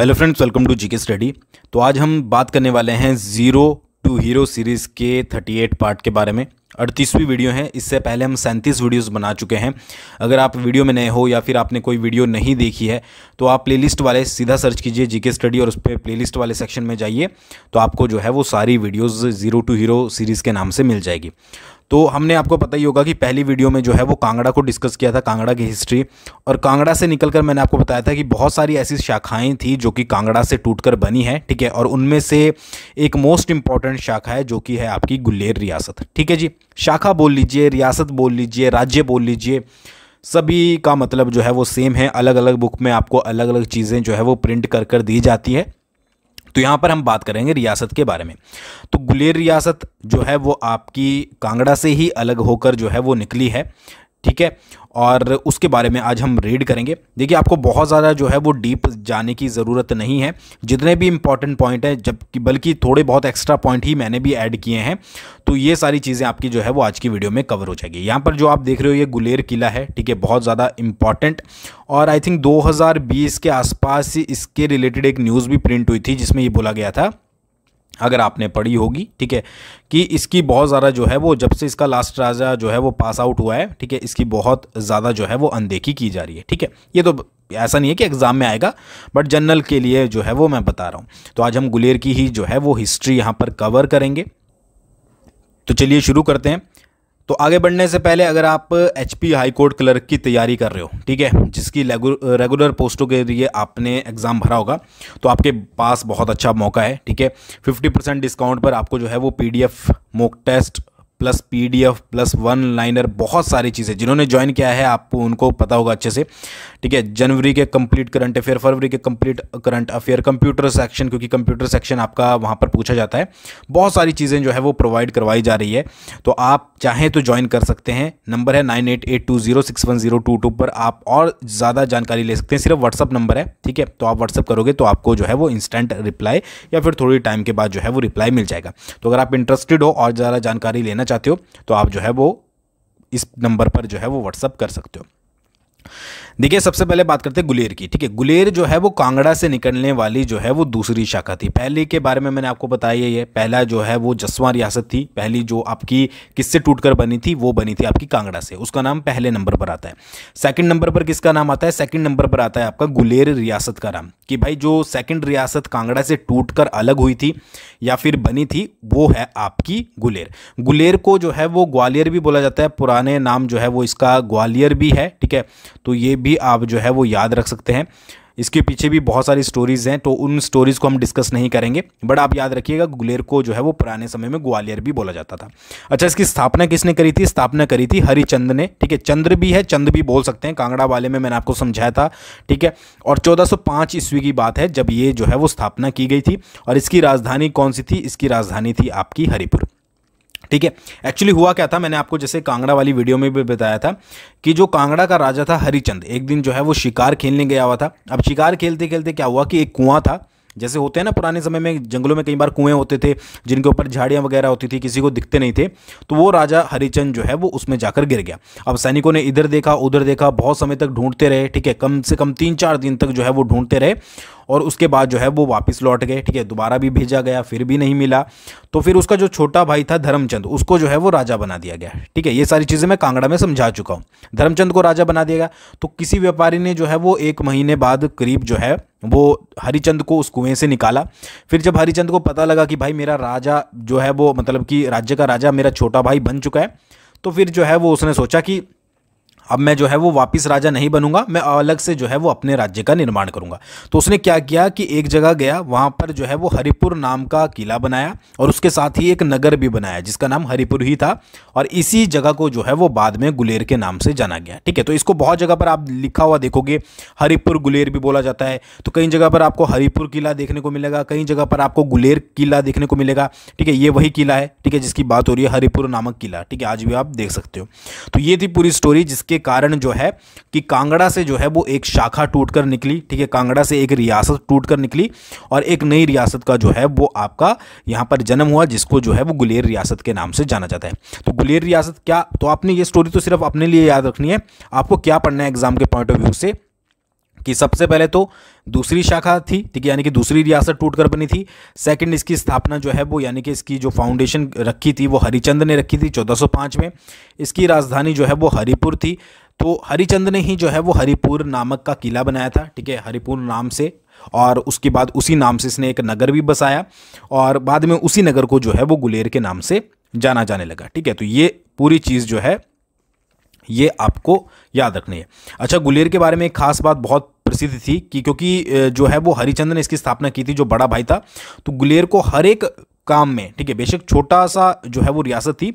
hello friends welcome to GK study तो आज हम बात करने वाले हैं ज़ीरो टू हीरो सीरीज़ के 38 पार्ट के बारे में अड़तीसवीं वीडियो है इससे पहले हम सैंतीस वीडियोस बना चुके हैं अगर आप वीडियो में नए हो या फिर आपने कोई वीडियो नहीं देखी है तो आप प्लेलिस्ट वाले सीधा सर्च कीजिए जीके स्टडी और उस पर प्ले वाले सेक्शन में जाइए तो आपको जो है वो सारी videos zero to hero series के नाम से मिल जाएगी तो हमने आपको पता ही होगा कि पहली वीडियो में जो है वो कांगड़ा को डिस्कस किया था कांगड़ा की हिस्ट्री और कांगड़ा से निकलकर मैंने आपको बताया था कि बहुत सारी ऐसी शाखाएं थी जो कि कांगड़ा से टूटकर बनी है ठीक है और उनमें से एक मोस्ट इंपॉर्टेंट शाखा है जो कि है आपकी गुल्लेर रियासत ठीक है जी शाखा बोल लीजिए रियासत बोल लीजिए राज्य बोल लीजिए सभी का मतलब जो है वो सेम है अलग अलग बुक में आपको अलग अलग चीज़ें जो है वो प्रिंट कर कर दी जाती है तो यहाँ पर हम बात करेंगे रियासत के बारे में तो गुलेर रियासत जो है वो आपकी कांगड़ा से ही अलग होकर जो है वो निकली है ठीक है और उसके बारे में आज हम रीड करेंगे देखिए आपको बहुत ज़्यादा जो है वो डीप जाने की ज़रूरत नहीं है जितने भी इंपॉर्टेंट पॉइंट हैं जबकि बल्कि थोड़े बहुत एक्स्ट्रा पॉइंट ही मैंने भी ऐड किए हैं तो ये सारी चीज़ें आपकी जो है वो आज की वीडियो में कवर हो जाएगी यहाँ पर जो आप देख रहे हो ये गुलेर किला है ठीक है बहुत ज़्यादा इंपॉर्टेंट और आई थिंक दो के आसपास इसके रिलेटेड एक न्यूज़ भी प्रिंट हुई थी जिसमें ये बोला गया था अगर आपने पढ़ी होगी ठीक है कि इसकी बहुत ज़्यादा जो है वो जब से इसका लास्ट राजा जो है वो पास आउट हुआ है ठीक है इसकी बहुत ज़्यादा जो है वो अनदेखी की जा रही है ठीक है ये तो ऐसा नहीं है कि एग्ज़ाम में आएगा बट जनरल के लिए जो है वो मैं बता रहा हूँ तो आज हम गुलेर की ही जो है वो हिस्ट्री यहाँ पर कवर करेंगे तो चलिए शुरू करते हैं तो आगे बढ़ने से पहले अगर आप H P high court clerk की तैयारी कर रहे हो ठीक है जिसकी रेगुलर पोस्टों के लिए आपने एग्ज़ाम भरा होगा तो आपके पास बहुत अच्छा मौका है ठीक है फिफ्टी परसेंट डिस्काउंट पर आपको जो है वो P D F mock test plus PDF plus one liner बहुत सारी चीज़ें जिन्होंने ज्वाइन किया है आपको उनको पता होगा अच्छे से ठीक है जनवरी के कंप्लीट करंट अफेयर फरवरी के complete current affair computer section क्योंकि कंप्यूटर सेक्शन आपका वहां पर पूछा जाता है बहुत सारी चीज़ें जो है वो प्रोवाइड करवाई जा रही है तो आप चाहें तो ज्वाइन कर सकते हैं नंबर है nine eight eight two zero six one zero two two पर आप और ज़्यादा जानकारी ले सकते हैं सिर्फ व्हाट्सअप नंबर है ठीक है तो आप व्हाट्सअप करोगे तो आपको जो है वो इंस्टेंट रिप्लाई या फिर थोड़ी टाइम के बाद जो है वो रिप्लाई मिल जाएगा तो अगर आप इंटरेस्टेड हो और ज़्यादा जानकारी लेना चाहते हो तो आप जो है वो इस नंबर पर जो है वो व्हाट्सअप कर सकते हो देखिए सबसे पहले बात करते हैं गुलेर की ठीक है गुलेर जो है वो कांगड़ा से निकलने वाली जो है वो दूसरी शाखा थी पहले के बारे में मैंने आपको बताया ये पहला जो है वो जसवा रियासत थी पहली जो आपकी किससे टूटकर बनी थी वो बनी थी आपकी कांगड़ा से उसका नाम पहले नंबर पर आता है सेकंड नंबर पर किसका नाम आता है सेकंड नंबर पर आता है आपका गुलेर रियासत का नाम कि भाई जो सेकंड रियासत कांगड़ा से टूट अलग हुई थी या फिर बनी थी वो है आपकी गुलेर गुलेर को जो है वो ग्वालियर भी बोला जाता है पुराने नाम जो है वो इसका ग्वालियर भी है ठीक है तो ये भी आप जो है वो याद रख सकते हैं इसके पीछे भी बहुत सारी स्टोरीज़ हैं तो उन स्टोरीज़ को हम डिस्कस नहीं करेंगे बट आप याद रखिएगा गुलेर को जो है वो पुराने समय में ग्वालियर भी बोला जाता था अच्छा इसकी स्थापना किसने करी थी स्थापना करी थी हरिचंद ने ठीक है चंद्र भी है चंद भी बोल सकते हैं कांगड़ा वाले में मैंने आपको समझाया था ठीक है और चौदह ईस्वी की बात है जब ये जो है वो स्थापना की गई थी और इसकी राजधानी कौन सी थी इसकी राजधानी थी आपकी हरिपुर ठीक है एक्चुअली हुआ क्या था मैंने आपको जैसे कांगड़ा वाली वीडियो में भी बताया था कि जो कांगड़ा का राजा था हरिचंद एक दिन जो है वो शिकार खेलने गया हुआ था अब शिकार खेलते खेलते क्या हुआ कि एक कुआं था जैसे होते हैं ना पुराने समय में जंगलों में कई बार कुएं होते थे जिनके ऊपर झाड़ियाँ वगैरह होती थी किसी को दिखते नहीं थे तो वो राजा हरिचंद जो है वो उसमें जाकर गिर गया अब सैनिकों ने इधर देखा उधर देखा बहुत समय तक ढूंढते रहे ठीक है कम से कम तीन चार दिन तक जो है वो ढूंढते रहे और उसके बाद जो है वो वापस लौट गए ठीक है दोबारा भी भेजा गया फिर भी नहीं मिला तो फिर उसका जो छोटा भाई था धर्मचंद उसको जो है वो राजा बना दिया गया ठीक है ये सारी चीज़ें मैं कांगड़ा में समझा चुका हूँ धर्मचंद को राजा बना दिया गया तो किसी व्यापारी ने जो है वो एक महीने बाद करीब जो है वो हरिचंद को उस कुएं से निकाला फिर जब हरिचंद को पता लगा कि भाई मेरा राजा जो है वो मतलब कि राज्य का राजा मेरा छोटा भाई बन चुका है तो फिर जो है वो उसने सोचा कि अब मैं जो है वो वापस राजा नहीं बनूंगा मैं अलग से जो है वो अपने राज्य का निर्माण करूंगा तो उसने क्या किया कि एक जगह गया वहाँ पर जो है वो हरिपुर नाम का किला बनाया और उसके साथ ही एक नगर भी बनाया जिसका नाम हरिपुर ही था और इसी जगह को जो है वो बाद में गुलेर के नाम से जाना गया ठीक है तो इसको बहुत जगह पर आप लिखा हुआ देखोगे हरिपुर गुलेर भी बोला जाता है तो कई जगह पर आपको हरिपुर किला देखने को मिलेगा कई जगह पर आपको गुलेर किला देखने को मिलेगा ठीक है ये वही किला है ठीक है जिसकी बात हो रही है हरिपुर नामक किला ठीक है आज भी आप देख सकते हो तो ये थी पूरी स्टोरी जिसके के कारण जो है कि कांगड़ा से जो है वो एक शाखा टूट कर निकली ठीक है कांगड़ा से एक रियासत टूट कर निकली और एक नई रियासत का जो है वो आपका यहाँ पर जन्म हुआ जिसको जो है वो गुलेर रियासत के नाम से जाना जाता है तो गुलेर रियासत क्या तो आपने ये स्टोरी तो सिर्फ अपने लिए याद रखनी है आपको क्या पढ़ना है एग्जाम के पॉइंट ऑफ व्यू से कि सबसे पहले तो दूसरी शाखा थी ठीक है यानी कि दूसरी रियासत टूटकर बनी थी सेकंड इसकी स्थापना जो है वो यानी कि इसकी जो फाउंडेशन रखी थी वो हरिचंद ने रखी थी 1405 में इसकी राजधानी जो है वो हरिपुर थी तो हरिचंद ने ही जो है वो हरिपुर नामक का किला बनाया था ठीक है हरिपुर नाम से और उसके बाद उसी नाम से इसने एक नगर भी बसाया और बाद में उसी नगर को जो है वो गुलेर के नाम से जाना जाने लगा ठीक है तो ये पूरी चीज़ जो है ये आपको याद रखनी है अच्छा गुलेर के बारे में एक खास बात बहुत प्रसिद्ध थी कि क्योंकि जो है वो हरिचंद्र ने इसकी स्थापना की थी जो बड़ा भाई था तो गुलेर को हर एक काम में ठीक है बेशक छोटा सा जो है वो रियासत थी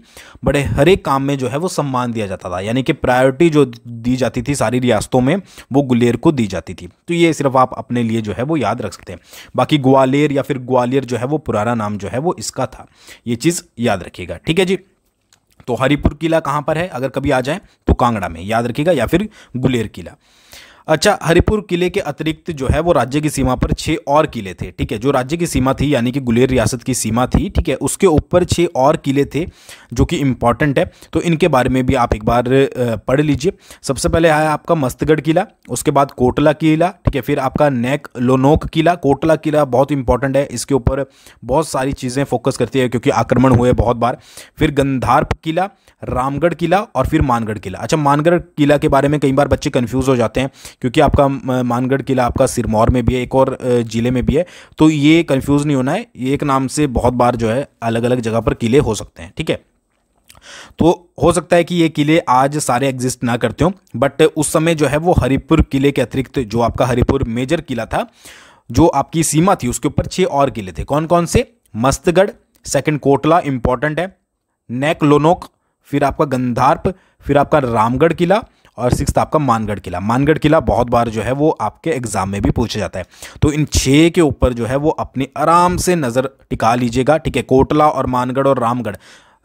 बड़े हर एक काम में जो है वो सम्मान दिया जाता था यानी कि प्रायोरिटी जो दी जाती थी सारी रियासतों में वो गुलेर को दी जाती थी तो ये सिर्फ आप अपने लिए जो है वो याद रख सकते हैं बाकी ग्वालियर या फिर ग्वालियर जो है वो पुराना नाम जो है वो इसका था ये चीज़ याद रखिएगा ठीक है जी तो हरिपुर किला कहाँ पर है अगर कभी आ जाए तो कांगड़ा में याद रखिएगा या फिर गुलेर किला अच्छा हरिपुर किले के अतिरिक्त जो है वो राज्य की सीमा पर छः और किले थे ठीक है जो राज्य की सीमा थी यानी कि गुलेर रियासत की सीमा थी ठीक है उसके ऊपर छः और किले थे जो कि इम्पॉर्टेंट है तो इनके बारे में भी आप एक बार पढ़ लीजिए सबसे पहले आया आपका मस्तगढ़ किला उसके बाद कोटला किला ठीक है फिर आपका नेक लोनोक किला कोटला किला बहुत इंपॉर्टेंट है इसके ऊपर बहुत सारी चीज़ें फोकस करती है क्योंकि आक्रमण हुए बहुत बार फिर गंधार्प किला रामगढ़ किला और फिर मानगढ़ किला अच्छा मानगढ़ किला के बारे में कई बार बच्चे कन्फ्यूज़ हो जाते हैं क्योंकि आपका मानगढ़ किला आपका सिरमौर में भी है एक और ज़िले में भी है तो ये कन्फ्यूज़ नहीं होना है एक नाम से बहुत बार जो है अलग अलग जगह पर किले हो सकते हैं ठीक है तो हो सकता है कि ये किले आज सारे एग्जिस्ट ना करते हो बट उस समय जो है वो हरिपुर किले के अतिरिक्त जो आपका हरिपुर मेजर किला था जो आपकी सीमा थी उसके ऊपर छह और किले थे कौन कौन से मस्तगढ़ सेकंड कोटला इंपॉर्टेंट है नेक लोनोक फिर आपका गंधार्प फिर आपका रामगढ़ किला और सिक्स आपका मानगढ़ किला मानगढ़ किला बहुत बार जो है वो आपके एग्ज़ाम में भी पूछा जाता है तो इन छः के ऊपर जो है वो अपनी आराम से नज़र टिका लीजिएगा ठीक है कोटला और मानगढ़ और रामगढ़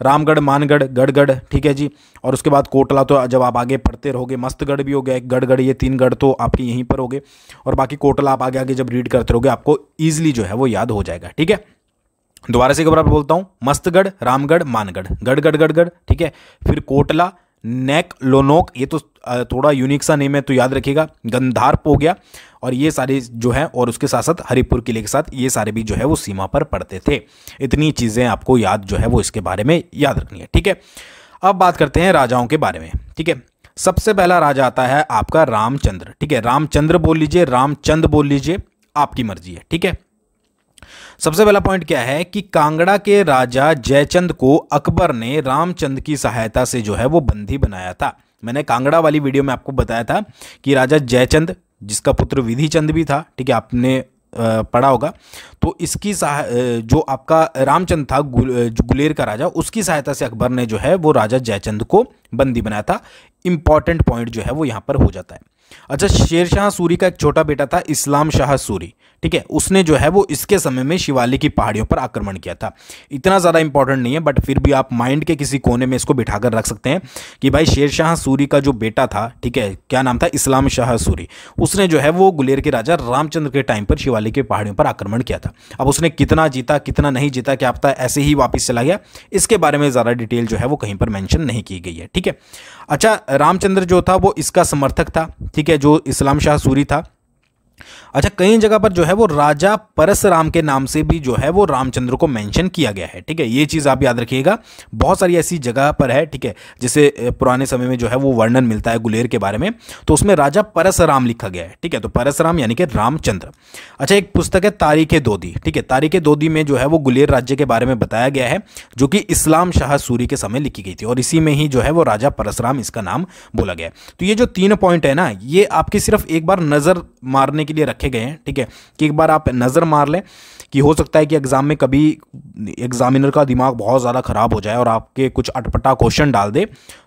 रामगढ़ मानगढ़ गढ़गढ़ ठीक है जी और उसके बाद कोटला तो जब आप आगे पढ़ते रहोगे मस्तगढ़ भी हो गया गढ़गढ़ ये तीन गढ़ तो आपके यहीं पर हो गए और बाकी कोटला आप आगे आगे जब रीड करते रहोगे आपको ईजिली जो है वो याद हो जाएगा ठीक है दोबारा से एक बार बोलता हूँ मस्तगढ़ रामगढ़ मानगढ़ गढ़गढ़ गढ़गढ़ ठीक है फिर कोटला नेक लोनोक ये तो थोड़ा यूनिक सा नेम है तो याद रखिएगा गंधार्प हो गया और ये सारे जो है और उसके साथ साथ हरिपुर किले के साथ ये सारे भी जो है वो सीमा पर पड़ते थे इतनी चीज़ें आपको याद जो है वो इसके बारे में याद रखनी है ठीक है अब बात करते हैं राजाओं के बारे में ठीक है सबसे पहला राजा आता है आपका रामचंद्र ठीक है रामचंद्र बोल लीजिए रामचंद्र बोल लीजिए आपकी मर्जी है ठीक है सबसे पहला पॉइंट क्या है कि कांगड़ा के राजा जयचंद को अकबर ने रामचंद की सहायता से जो है वो बंदी बनाया था मैंने कांगड़ा वाली वीडियो में आपको बताया था कि राजा जयचंद जिसका पुत्र विधिचंद भी था ठीक है आपने पढ़ा होगा तो इसकी जो आपका रामचंद था गुलेर का राजा उसकी सहायता से अकबर ने जो है वो राजा जयचंद को बंदी बनाया था इंपॉर्टेंट पॉइंट जो है वो यहाँ पर हो जाता है अच्छा शेर शाह सूरी का एक छोटा बेटा था इस्लाम शाह सूरी ठीक है उसने जो है वो इसके समय में शिवालिक की पहाड़ियों पर आक्रमण किया था इतना ज़्यादा इंपॉर्टेंट नहीं है बट फिर भी आप माइंड के किसी कोने में इसको बिठाकर रख सकते हैं कि भाई शेरशाह सूरी का जो बेटा था ठीक है क्या नाम था इस्लाम शाह सूरी उसने जो है वो गुलेर के राजा रामचंद्र के टाइम पर शिवालिक की पहाड़ियों पर आक्रमण किया था अब उसने कितना जीता कितना नहीं जीता क्या पता ऐसे ही वापस चला गया इसके बारे में ज़्यादा डिटेल जो है वो कहीं पर मैंशन नहीं की गई है ठीक है अच्छा रामचंद्र जो था वो इसका समर्थक था ठीक है जो इस्लाम शाह सूरी था अच्छा कई जगह पर जो है वो राजा परसराम के नाम से भी जो है वो रामचंद्र को मेंशन किया गया है ठीक है ये चीज़ आप याद रखिएगा बहुत सारी ऐसी जगह पर है ठीक है जिसे पुराने समय में जो है वो वर्णन मिलता है गुलेर के बारे में तो उसमें राजा परसराम लिखा गया है ठीक है तो परसराम यानी कि रामचंद्र अच्छा एक पुस्तक है तारीख दोदी ठीक है तारीख दोदी में जो है वो गुलेर राज्य के बारे में बताया गया है जो कि इस्लाम शाह सूरी के समय लिखी गई थी और इसी में ही जो है वो राजा परसराम इसका नाम बोला गया तो ये जो तीन पॉइंट है ना ये आपकी सिर्फ एक बार नज़र मारने के लिए रखे गए हैं ठीक है कि एक बार आप नज़र मार लें कि हो सकता है कि एग्ज़ाम में कभी एग्ज़ामिनर का दिमाग बहुत ज़्यादा ख़राब हो जाए और आपके कुछ अटपटा क्वेश्चन डाल दे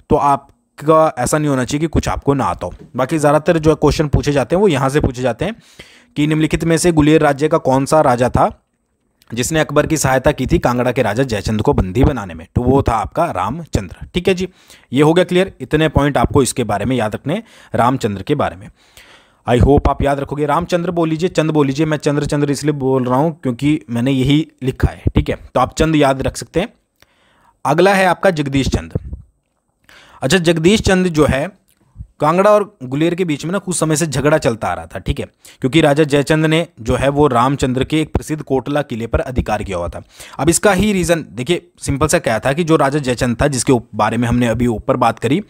तो आप का ऐसा नहीं होना चाहिए कि कुछ आपको ना आता हो बाकी ज़्यादातर जो क्वेश्चन पूछे जाते हैं वो यहाँ से पूछे जाते हैं कि निम्नलिखित में से गुलेर राज्य का कौन सा राजा था जिसने अकबर की सहायता की थी कांगड़ा के राजा जयचंद को बंदी बनाने में तो वो था आपका रामचंद्र ठीक है जी ये हो गया क्लियर इतने पॉइंट आपको इसके बारे में याद रखने रामचंद्र के बारे में आई होप आप याद रखोगे रामचंद्र बोल लीजिए चंद बोल लीजिए मैं चंद्र चंद्र इसलिए बोल रहा हूँ क्योंकि मैंने यही लिखा है ठीक है तो आप चंद याद रख सकते हैं अगला है आपका जगदीश चंद अच्छा जगदीश चंद जो है कांगड़ा और गुलेर के बीच में ना कुछ समय से झगड़ा चलता आ रहा था ठीक है क्योंकि राजा जयचंद ने जो है वो रामचंद्र के एक प्रसिद्ध कोटला किले पर अधिकार किया हुआ था अब इसका ही रीज़न देखिए सिंपल सा क्या था कि जो राजा जयचंद था जिसके बारे में हमने अभी ऊपर बात करी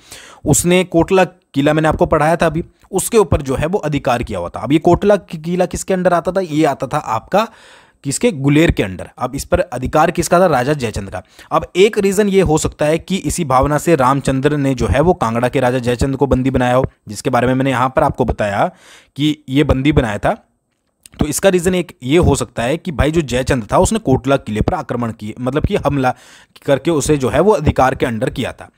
उसने कोटला किला मैंने आपको पढ़ाया था अभी उसके ऊपर जो है वो अधिकार किया हुआ था अब ये कोटला किला किसके अंडर आता था ये आता था आपका किसके गुलेर के अंडर अब इस पर अधिकार किसका था राजा जयचंद का अब एक रीज़न ये हो सकता है कि इसी भावना से रामचंद्र ने जो है वो कांगड़ा के राजा जयचंद को बंदी बनाया हो जिसके बारे में मैंने यहाँ पर आपको बताया कि ये बंदी बनाया था तो इसका रीज़न एक ये हो सकता है कि भाई जो जयचंद था उसने कोटला किले पर आक्रमण किए मतलब कि हमला करके उसे जो है वो अधिकार के अंडर किया था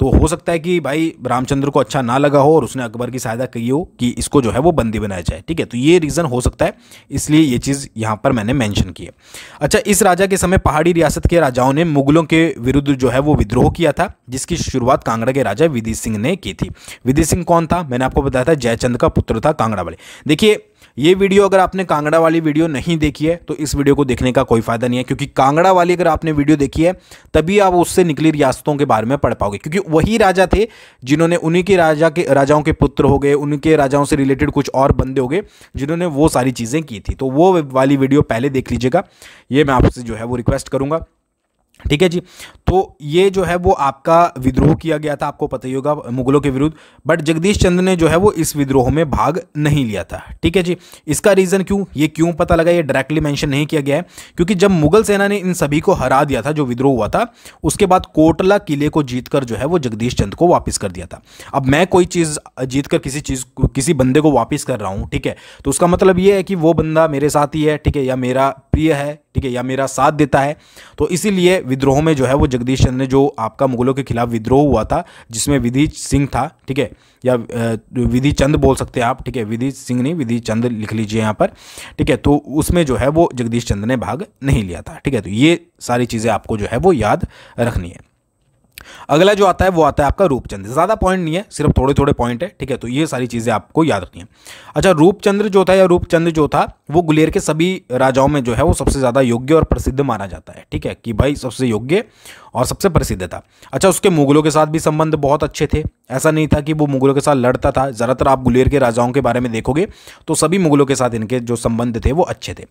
तो हो सकता है कि भाई रामचंद्र को अच्छा ना लगा हो और उसने अकबर की सहायता की हो कि इसको जो है वो बंदी बनाया जाए ठीक है तो ये रीज़न हो सकता है इसलिए ये चीज़ यहाँ पर मैंने मैंशन किया अच्छा इस राजा के समय पहाड़ी रियासत के राजाओं ने मुगलों के विरुद्ध जो है वो विद्रोह किया था जिसकी शुरुआत कांगड़ा के राजा विधि सिंह ने की थी विधि सिंह कौन था मैंने आपको बताया था जयचंद का पुत्र था कांगड़ा वाले देखिए ये वीडियो अगर आपने कांगड़ा वाली वीडियो नहीं देखी है तो इस वीडियो को देखने का कोई फ़ायदा नहीं है क्योंकि कांगड़ा वाली अगर आपने वीडियो देखी है तभी आप उससे निकली रियासतों के बारे में पढ़ पाओगे क्योंकि वही राजा थे जिन्होंने उन्हीं के राजा के राजाओं के पुत्र हो गए उनके राजाओं से रिलेटेड कुछ और बंदे हो गए जिन्होंने वो सारी चीज़ें की थी तो वो वाली वीडियो पहले देख लीजिएगा ये मैं आपसे जो है वो रिक्वेस्ट करूँगा ठीक है जी तो ये जो है वो आपका विद्रोह किया गया था आपको पता ही होगा मुगलों के विरुद्ध बट जगदीश चंद्र ने जो है वो इस विद्रोह में भाग नहीं लिया था ठीक है जी इसका रीज़न क्यों ये क्यों पता लगा ये डायरेक्टली मेंशन नहीं किया गया है क्योंकि जब मुगल सेना ने इन सभी को हरा दिया था जो विद्रोह हुआ था उसके बाद कोटला किले को जीतकर जो है वो जगदीश चंद को वापिस कर दिया था अब मैं कोई चीज़ जीतकर किसी चीज़ किसी बंदे को वापिस कर रहा हूँ ठीक है तो उसका मतलब यह है कि वो बंदा मेरे साथ ही है ठीक है या मेरा प्रिय है ठीक है या मेरा साथ देता है तो इसीलिए विद्रोह में जो है वो जगदीश चंद्र ने जो आपका मुगलों के खिलाफ विद्रोह हुआ था जिसमें विधि सिंह था ठीक है या विधि चंद बोल सकते हैं आप ठीक है विधि सिंह नहीं विधि चंद लिख लीजिए यहाँ पर ठीक है तो उसमें जो है वो जगदीश चंद्र ने भाग नहीं लिया था ठीक है तो ये सारी चीज़ें आपको जो है वो याद रखनी है अगला जो आता है वो आता है आपका रूपचंद ज़्यादा पॉइंट नहीं है सिर्फ थोड़े थोड़े पॉइंट है ठीक है तो ये सारी चीज़ें आपको याद रखनी है अच्छा रूपचंद्र जो था या रूपचंद्र जो था वो गुलेर के सभी राजाओं में जो है वो सबसे ज़्यादा योग्य और प्रसिद्ध माना जाता है ठीक है कि भाई सबसे योग्य और सबसे प्रसिद्ध था अच्छा उसके मुगलों के साथ भी संबंध बहुत अच्छे थे ऐसा नहीं था कि वो मुगलों के साथ लड़ता था ज़्यादातर आप गुलेर के राजाओं के बारे में देखोगे तो सभी मुगलों के साथ इनके जो संबंध थे वो अच्छे थे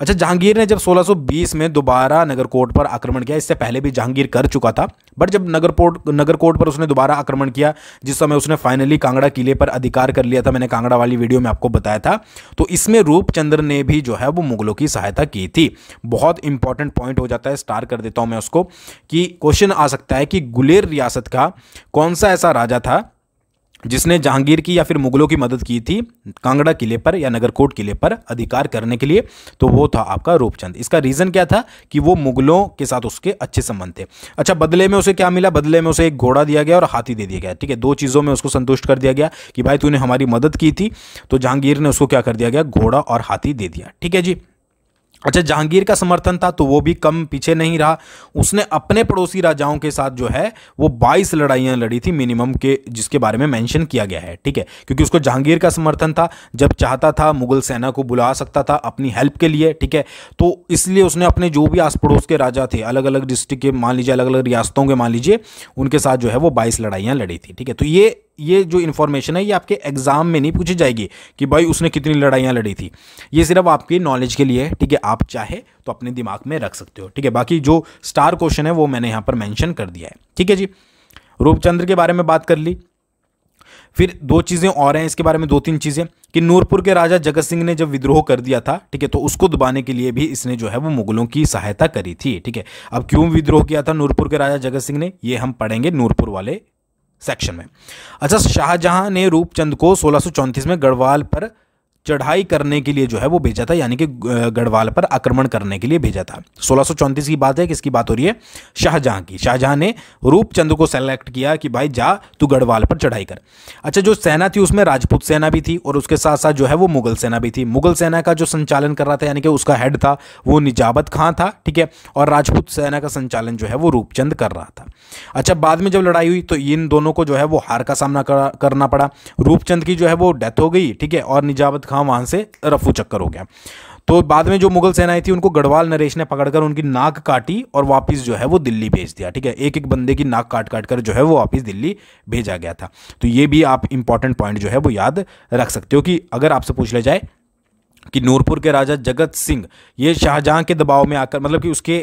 अच्छा जहांगीर ने जब 1620 में दोबारा नगर कोर्ट पर आक्रमण किया इससे पहले भी जहांगीर कर चुका था बट जब नगर नगर कोर्ट पर उसने दोबारा आक्रमण किया जिस समय उसने फाइनली कांगड़ा किले पर अधिकार कर लिया था मैंने कांगड़ा वाली वीडियो में आपको बताया था तो इसमें रूपचंद्र ने भी जो है वो मुगलों की सहायता की थी बहुत इंपॉर्टेंट पॉइंट हो जाता है स्टार कर देता हूँ मैं उसको कि क्वेश्चन आ सकता है कि गुलेर रियासत का कौन सा ऐसा राजा था जिसने जहांगीर की या फिर मुगलों की मदद की थी कांगड़ा किले पर या नगरकोट किले पर अधिकार करने के लिए तो वो था आपका रूपचंद इसका रीज़न क्या था कि वो मुगलों के साथ उसके अच्छे संबंध थे अच्छा बदले में उसे क्या मिला बदले में उसे एक घोड़ा दिया गया और हाथी दे दिया गया ठीक है दो चीज़ों में उसको संतुष्ट कर दिया गया कि भाई तूने हमारी मदद की थी तो जहांगीर ने उसको क्या कर दिया गया घोड़ा और हाथी दे दिया ठीक है जी अच्छा जहांगीर का समर्थन था तो वो भी कम पीछे नहीं रहा उसने अपने पड़ोसी राजाओं के साथ जो है वो 22 लड़ाइयाँ लड़ी थी मिनिमम के जिसके बारे में मेंशन किया गया है ठीक है क्योंकि उसको जहांगीर का समर्थन था जब चाहता था मुगल सेना को बुला सकता था अपनी हेल्प के लिए ठीक है तो इसलिए उसने अपने जो भी आस पड़ोस के राजा थे अलग अलग डिस्ट्रिक्ट के मान लीजिए अलग अलग रियासतों के मान लीजिए उनके साथ जो है वो बाईस लड़ाइयाँ लड़ी थी ठीक है तो ये ये जो इन्फॉर्मेशन है ये आपके एग्ज़ाम में नहीं पूछी जाएगी कि भाई उसने कितनी लड़ाइयाँ लड़ी थी ये सिर्फ आपकी नॉलेज के लिए है ठीक है आप चाहे तो अपने दिमाग में रख सकते हो ठीक है बाकी जो स्टार क्वेश्चन है वो मैंने यहाँ पर मैंशन कर दिया है ठीक है जी रूपचंद्र के बारे में बात कर ली फिर दो चीज़ें और हैं इसके बारे में दो तीन चीज़ें कि नूरपुर के राजा जगत सिंह ने जब विद्रोह कर दिया था ठीक है तो उसको दबाने के लिए भी इसने जो है वो मुगलों की सहायता करी थी ठीक है अब क्यों विद्रोह किया था नूरपुर के राजा जगत सिंह ने ये हम पढ़ेंगे नूरपुर वाले सेक्शन में अच्छा शाहजहां ने रूपचंद को सोलह में गढ़वाल पर चढ़ाई करने के लिए जो है वो भेजा था यानी कि गढ़वाल पर आक्रमण करने के लिए भेजा था सोलह की बात है किसकी बात हो रही है शाहजहां की शाहजहां ने रूपचंद को सेलेक्ट किया कि भाई जा तू गढ़वाल पर चढ़ाई कर अच्छा जो सेना थी उसमें राजपूत सेना भी थी और उसके साथ साथ जो है वो मुगल सेना भी थी मुगल सेना का जो संचालन कर रहा था यानी कि उसका हेड था वो निजाबत खां था ठीक है और राजपूत सेना का संचालन जो है वो रूपचंद कर रहा था अच्छा बाद में जब लड़ाई हुई तो इन दोनों को जो है वो हार का सामना करना पड़ा रूपचंद की जो है वो डेथ हो गई ठीक है और निजाबत खां खां वहां से रफू चक्कर हो गया तो बाद में जो मुगल सेनाएं थी उनको गढ़वाल नरेश ने पकड़कर उनकी नाक काटी और वापस जो है वो दिल्ली भेज दिया ठीक है एक एक बंदे की नाक काट काट कर जो है वो वापस दिल्ली भेजा गया था तो ये भी आप इंपॉर्टेंट पॉइंट जो है वो याद रख सकते हो कि अगर आपसे पूछ लिया जाए कि नूरपुर के राजा जगत सिंह ये शाहजहां के दबाव में आकर मतलब कि उसके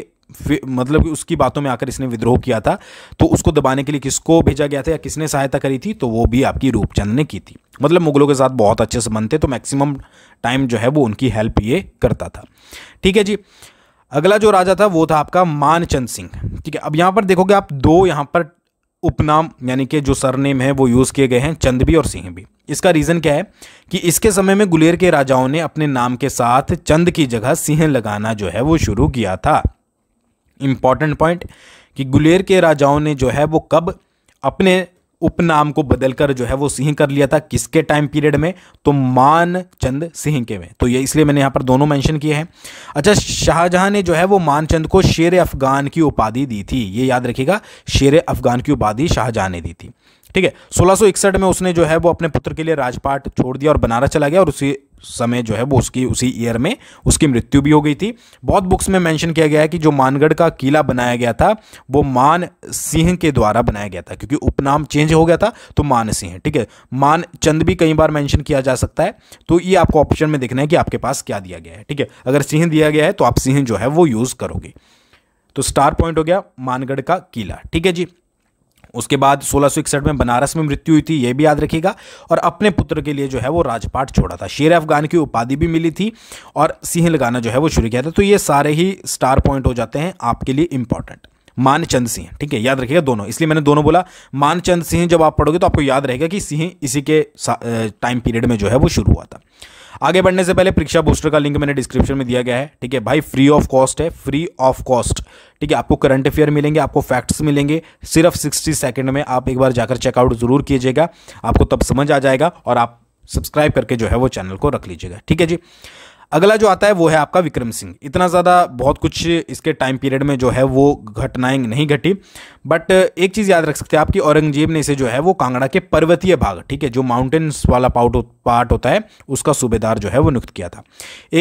मतलब कि उसकी बातों में आकर इसने विद्रोह किया था तो उसको दबाने के लिए किसको भेजा गया था या किसने सहायता करी थी तो वो भी आपकी रूपचंद ने की थी मतलब मुगलों के साथ बहुत अच्छे संबंध थे तो मैक्सिमम टाइम जो है वो उनकी हेल्प ये करता था ठीक है जी अगला जो राजा था वो था आपका मानचंद सिंह ठीक है अब यहाँ पर देखोगे आप दो यहाँ पर उपनाम यानी कि जो सरनेम है वो यूज़ किए गए हैं चंद भी और सिंह भी इसका रीज़न क्या है कि इसके समय में गुलेर के राजाओं ने अपने नाम के साथ चंद की जगह सिंह लगाना जो है वो शुरू किया था इम्पॉर्टेंट पॉइंट कि गुलेर के राजाओं ने जो है वो कब अपने उपनाम को बदलकर जो है वो सिंह कर लिया था किसके टाइम पीरियड में तो मानचंद सिंह के में तो ये इसलिए मैंने यहाँ पर दोनों मेंशन किए हैं अच्छा शाहजहां ने जो है वो मानचंद को शेर अफगान की उपाधि दी थी ये याद रखिएगा शेर अफगान की उपाधि शाहजहां ने दी थी ठीक है 1661 में उसने जो है वो अपने पुत्र के लिए राजपाट छोड़ दिया और बनारस चला गया और उसी समय जो है वो उसकी उसी ईयर में उसकी मृत्यु भी हो गई थी बहुत बुक्स में मेंशन किया गया है कि जो मानगढ़ का किला बनाया गया था वो मान सिंह के द्वारा बनाया गया था क्योंकि उपनाम चेंज हो गया था तो मान सिंह ठीक है मान चंद भी कई बार मेंशन किया जा सकता है तो ये आपको ऑप्शन में देखना है कि आपके पास क्या दिया गया है ठीक है अगर सिंह दिया गया है तो आप सिंह जो है वो यूज़ करोगे तो स्टार पॉइंट हो गया मानगढ़ का किला ठीक है जी उसके बाद सोलह में बनारस में मृत्यु हुई थी यह भी याद रखिएगा और अपने पुत्र के लिए जो है वो राजपाट छोड़ा था शेर अफगान की उपाधि भी मिली थी और सिंह लगाना जो है वो शुरू किया था तो ये सारे ही स्टार पॉइंट हो जाते हैं आपके लिए इंपॉर्टेंट मानचंद सिंह ठीक है याद रखिएगा दोनों इसलिए मैंने दोनों बोला मानचंद सिंह जब आप पढ़ोगे तो आपको याद रहेगा कि सिंह इसी के टाइम पीरियड में जो है वो शुरू हुआ था आगे बढ़ने से पहले परीक्षा बूस्टर का लिंक मैंने डिस्क्रिप्शन में दिया गया है ठीक है भाई फ्री ऑफ कॉस्ट है फ्री ऑफ कॉस्ट ठीक है आपको करंट अफेयर मिलेंगे आपको फैक्ट्स मिलेंगे सिर्फ सिक्सटी सेकेंड में आप एक बार जाकर चेकआउट जरूर कीजिएगा आपको तब समझ आ जाएगा और आप सब्सक्राइब करके जो है वो चैनल को रख लीजिएगा ठीक है जी अगला जो आता है वो है आपका विक्रम सिंह इतना ज़्यादा बहुत कुछ इसके टाइम पीरियड में जो है वो घटनाएं नहीं घटी बट एक चीज़ याद रख सकते हैं आपकी औरंगजेब ने इसे जो है वो कांगड़ा के पर्वतीय भाग ठीक है जो माउंटेन्स वाला पाउट पार्ट होता है उसका सूबेदार जो है वो नियुक्त किया था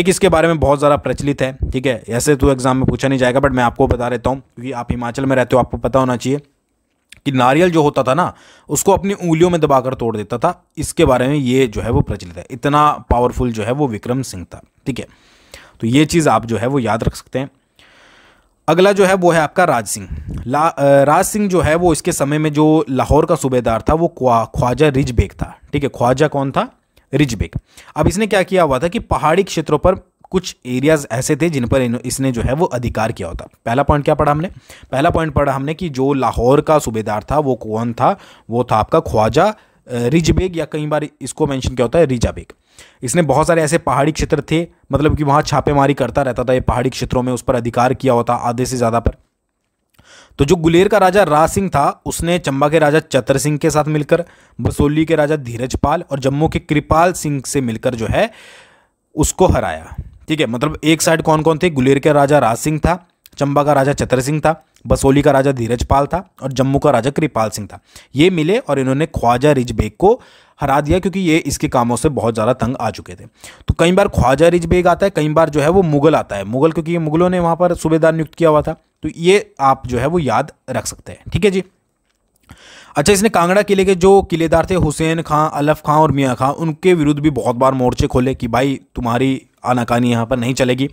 एक इसके बारे में बहुत ज़्यादा प्रचलित है ठीक है ऐसे तो एग्जाम में पूछा नहीं जाएगा बट मैं आपको बता देता हूँ क्योंकि आप हिमाचल में रहते हो आपको पता होना चाहिए कि नारियल जो होता था ना उसको अपनी उंगलियों में दबाकर तोड़ देता था इसके बारे में ये जो है वो प्रचलित है इतना पावरफुल जो है वो विक्रम सिंह था ठीक है तो ये चीज़ आप जो है वो याद रख सकते हैं अगला जो है वो है आपका राज सिंह राज सिंह जो है वो इसके समय में जो लाहौर का सूबेदार था वो ख्वाजा रिजबेग था ठीक है ख्वाजा कौन था रिजबेग अब इसने क्या किया हुआ था कि पहाड़ी क्षेत्रों पर कुछ एरियाज ऐसे थे जिन पर इसने जो है वो अधिकार किया होता पहला पॉइंट क्या पढ़ा हमने पहला पॉइंट पढ़ा हमने कि जो लाहौर का सूबेदार था वो कौन था वो था आपका ख्वाजा रिज बेग या कई बार इसको मेंशन क्या होता है रिजा बेग इसने बहुत सारे ऐसे पहाड़ी क्षेत्र थे मतलब कि वहाँ छापेमारी करता रहता था ये पहाड़ी क्षेत्रों में उस पर अधिकार किया होता आधे से ज़्यादा पर तो जो गुलेर का राजा राज सिंह था उसने चंबा के राजा चतर सिंह के साथ मिलकर बसोली के राजा धीरज पाल और जम्मू के कृपाल सिंह से मिलकर जो है उसको हराया ठीक है मतलब एक साइड कौन कौन थे गुलेर का राजा राज सिंह था चंबा का राजा चतर सिंह था बसोली का राजा धीरज पाल था और जम्मू का राजा कृपाल सिंह था ये मिले और इन्होंने ख्वाजा रिज बेग को हरा दिया क्योंकि ये इसके कामों से बहुत ज़्यादा तंग आ चुके थे तो कई बार ख्वाजा रिज बेग आता है कई बार जो है वो मुगल आता है मुगल क्योंकि ये मुगलों ने वहाँ पर सूबेदार नियुक्त किया हुआ था तो ये आप जो है वो याद रख सकते हैं ठीक है जी अच्छा इसने कांगड़ा किले के जो किलेदार थे हुसैन खां अलफ खां और मियाँ खां उनके विरुद्ध भी बहुत बार मोर्चे खोले कि भाई तुम्हारी आनाकानी यहाँ पर नहीं चलेगी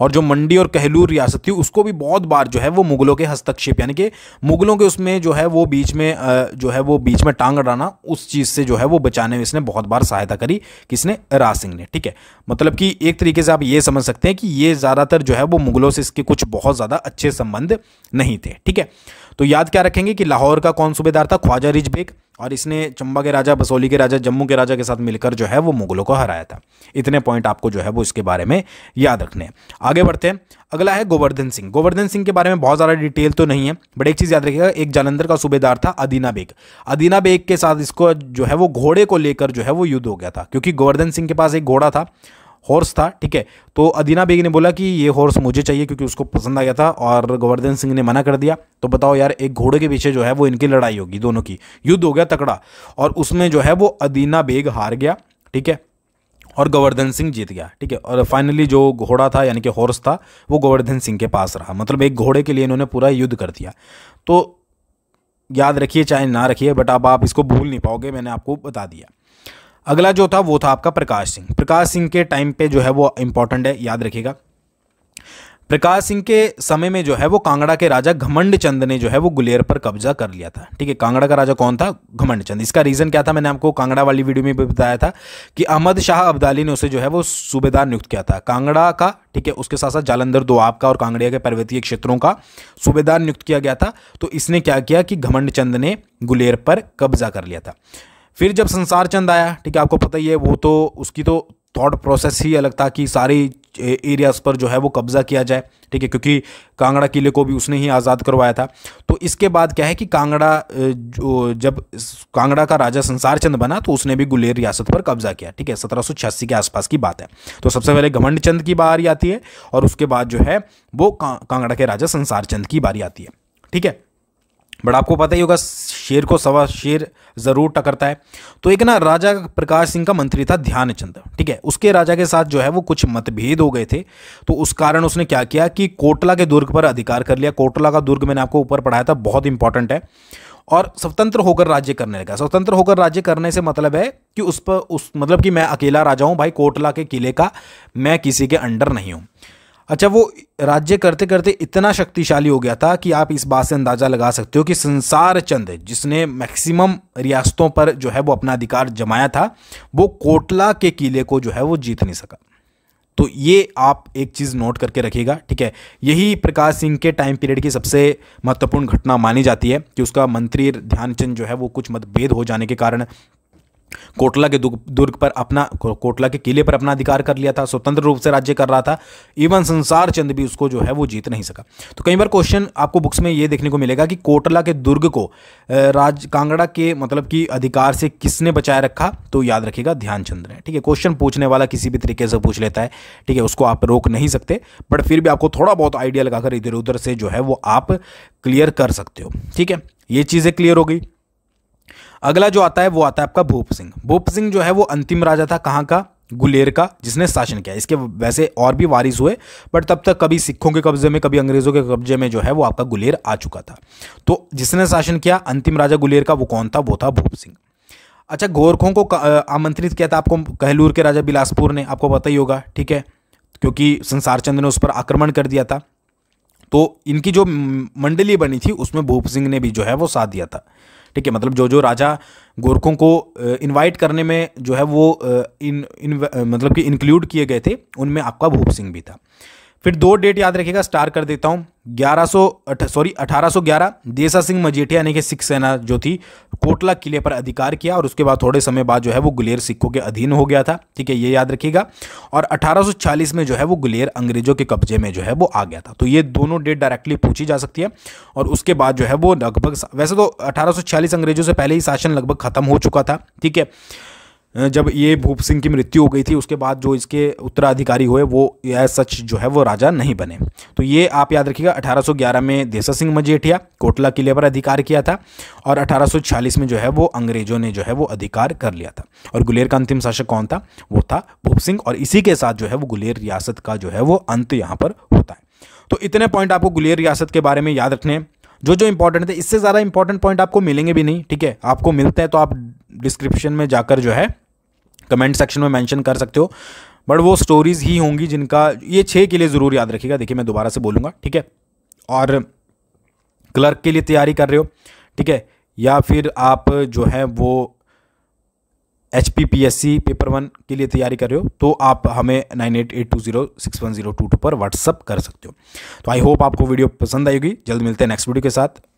और जो मंडी और कहलूर रियासत थी उसको भी बहुत बार जो है वो मुगलों के हस्तक्षेप यानी कि मुगलों के उसमें जो है वो बीच में जो है वो बीच में टांग अड़ाना उस चीज़ से जो है वो बचाने में इसने बहुत बार सहायता करी किसने राज सिंह ने ठीक है मतलब कि एक तरीके से आप ये समझ सकते हैं कि ये ज़्यादातर जो है वो मुगलों से इसके कुछ बहुत ज़्यादा अच्छे संबंध नहीं थे ठीक है तो याद क्या रखेंगे कि लाहौर का कौन सूबेदार था ख्वाजा रिज बेग और इसने चंबा के राजा बसोली के राजा जम्मू के राजा के साथ मिलकर जो है वो मुगलों को हराया था इतने पॉइंट आपको जो है वो इसके बारे में याद रखने हैं आगे बढ़ते हैं अगला है गोवर्धन सिंह गोवर्धन सिंह के बारे में बहुत ज़्यादा डिटेल तो नहीं है बट एक चीज़ याद रखिएगा एक जालंधर का सूबेदार था अदीना बेग अदीना बेग के साथ इसको जो है वो घोड़े को लेकर जो है वो युद्ध हो गया था क्योंकि गोवर्धन सिंह के पास एक घोड़ा था हॉर्स था ठीक है तो अदीना बेग ने बोला कि ये हॉर्स मुझे चाहिए क्योंकि उसको पसंद आ गया था और गोवर्धन सिंह ने मना कर दिया तो बताओ यार एक घोड़े के पीछे जो है वो इनकी लड़ाई होगी दोनों की युद्ध हो गया तकड़ा और उसमें जो है वो अदीना बेग हार गया ठीक है और गोवर्धन सिंह जीत गया ठीक है और फाइनली जो घोड़ा था यानी कि हॉर्स था वो गोवर्धन सिंह के पास रहा मतलब एक घोड़े के लिए इन्होंने पूरा युद्ध कर दिया तो याद रखिए चाहे ना रखिए बट अब आप इसको भूल नहीं पाओगे मैंने आपको बता दिया अगला जो था वो था आपका प्रकाश सिंह प्रकाश सिंह के टाइम पे जो है वो इंपॉर्टेंट है याद रखिएगा प्रकाश सिंह के समय में जो है वो कांगड़ा के राजा घमंड चंद ने जो है वो गुलेर पर कब्जा कर लिया था ठीक है कांगड़ा का राजा कौन था घमंड चंद इसका रीज़न क्या था मैंने आपको कांगड़ा वाली वीडियो में भी बताया था कि अहमद शाह अब्दाली ने उसे जो है वो सूबेदार नियुक्त किया था कांगड़ा का ठीक है उसके साथ साथ जालंधर दोआब का और कांगड़िया के पर्वतीय क्षेत्रों का सूबेदार नियुक्त किया गया था तो इसने क्या किया कि घमंड चंद ने गुलेर पर कब्जा कर लिया था फिर जब संसार चंद आया ठीक है आपको पता ही है वो तो उसकी तो थॉट प्रोसेस ही अलग था कि सारी एरियाज़ पर जो है वो कब्ज़ा किया जाए ठीक है क्योंकि कांगड़ा किले को भी उसने ही आज़ाद करवाया था तो इसके बाद क्या है कि कांगड़ा जो जब कांगड़ा का राजा संसार चंद बना तो उसने भी गुलेर रियासत पर कब्ज़ा किया ठीक है सत्रह के आसपास की बात है तो सबसे पहले घमंड चंद की बारी आती है और उसके बाद जो है वो कांगड़ा के राजा संसार चंद की बारी आती है ठीक है बट आपको पता ही होगा शेर को सवा शेर ज़रूर टकरता है तो एक ना राजा प्रकाश सिंह का मंत्री था ध्यानचंद ठीक है उसके राजा के साथ जो है वो कुछ मतभेद हो गए थे तो उस कारण उसने क्या किया कि कोटला के दुर्ग पर अधिकार कर लिया कोटला का दुर्ग मैंने आपको ऊपर पढ़ाया था बहुत इंपॉर्टेंट है और स्वतंत्र होकर राज्य करने लगा स्वतंत्र होकर राज्य करने से मतलब है कि उस पर उस मतलब कि मैं अकेला राजा हूँ भाई कोटला के किले का मैं किसी के अंडर नहीं हूँ अच्छा वो राज्य करते करते इतना शक्तिशाली हो गया था कि आप इस बात से अंदाज़ा लगा सकते हो कि संसार चंद जिसने मैक्सिमम रियासतों पर जो है वो अपना अधिकार जमाया था वो कोटला के किले को जो है वो जीत नहीं सका तो ये आप एक चीज़ नोट करके रखिएगा ठीक है यही प्रकाश सिंह के टाइम पीरियड की सबसे महत्वपूर्ण घटना मानी जाती है कि उसका मंत्री ध्यानचंद जो है वो कुछ मतभेद हो जाने के कारण कोटला के दुर्ग पर अपना कोटला के किले पर अपना अधिकार कर लिया था स्वतंत्र रूप से राज्य कर रहा था इवन संसार चंद भी उसको जो है वो जीत नहीं सका तो कई बार क्वेश्चन आपको बुक्स में ये देखने को मिलेगा कि कोटला के दुर्ग को राज कांगड़ा के मतलब कि अधिकार से किसने बचाए रखा तो याद रखिएगा ध्यानचंद ने ठीक है क्वेश्चन पूछने वाला किसी भी तरीके से पूछ लेता है ठीक है उसको आप रोक नहीं सकते बट फिर भी आपको थोड़ा बहुत आइडिया लगाकर इधर उधर से जो है वो आप क्लियर कर सकते हो ठीक है ये चीज़ें क्लियर हो गई अगला जो आता है वो आता है आपका भूप सिंह भूप सिंह जो है वो अंतिम राजा था कहाँ का गुलेर का जिसने शासन किया इसके वैसे और भी वारिस हुए बट तब तक कभी सिखों के कब्जे में कभी अंग्रेज़ों के कब्जे में जो है वो आपका गुलेर आ चुका था तो जिसने शासन किया अंतिम राजा गुलेर का वो कौन था वो था भूप सिंह अच्छा गोरखों को आमंत्रित किया था आपको कहलूर के राजा बिलासपुर ने आपको पता ही होगा ठीक है क्योंकि संसार चंद्र ने उस पर आक्रमण कर दिया था तो इनकी जो मंडली बनी थी उसमें भूप सिंह ने भी जो है वो साथ दिया था ठीक है मतलब जो जो राजा गोरखों को इनवाइट करने में जो है वो इन इन मतलब कि इंक्लूड किए गए थे उनमें आपका भूप सिंह भी था फिर दो डेट याद रखिएगा स्टार कर देता हूँ ग्यारह सौ सॉरी अठारह सौ ग्यारह देसा सिंह मजेठिया यानी कि सिख सेना जो थी कोटला किले पर अधिकार किया और उसके बाद थोड़े समय बाद जो है वो गुलेर सिखों के अधीन हो गया था ठीक है ये याद रखिएगा और 1840 में जो है वो गुलेर अंग्रेजों के कब्जे में जो है वो आ गया था तो ये दोनों डेट डायरेक्टली पूछी जा सकती है और उसके बाद जो है वो लगभग वैसे तो अठारह अंग्रेजों से पहले ही शासन लगभग खत्म हो चुका था ठीक है जब ये भूप सिंह की मृत्यु हो गई थी उसके बाद जो इसके उत्तराधिकारी हुए वो यह सच जो है वो राजा नहीं बने तो ये आप याद रखिएगा 1811 में देसा सिंह मजेठिया कोटला किले पर अधिकार किया था और 1846 में जो है वो अंग्रेजों ने जो है वो अधिकार कर लिया था और गुलेर का अंतिम शासक कौन था वो था भूप सिंह और इसी के साथ जो है वो गुलेर रियासत का जो है वो अंत यहाँ पर होता है तो इतने पॉइंट आपको गुलेर रियासत के बारे में याद रखने जो जो इंपॉर्टेंट थे इससे ज़्यादा इंपॉर्टेंट पॉइंट आपको मिलेंगे भी नहीं ठीक है आपको मिलते हैं तो आप डिस्क्रिप्शन में जाकर जो है कमेंट सेक्शन में मेंशन कर सकते हो बट वो स्टोरीज़ ही होंगी जिनका ये छः के लिए ज़रूर याद रखिएगा देखिए मैं दोबारा से बोलूँगा ठीक है और क्लर्क के लिए तैयारी कर रहे हो ठीक है या फिर आप जो है वो H P P S C paper one के लिए तैयारी कर रहे हो तो आप हमें nine eight eight two zero six one zero two two पर व्हाट्सअप कर सकते हो तो आई होप आपको वीडियो पसंद आएगी जल्द मिलते हैं नेक्स्ट वीडियो के साथ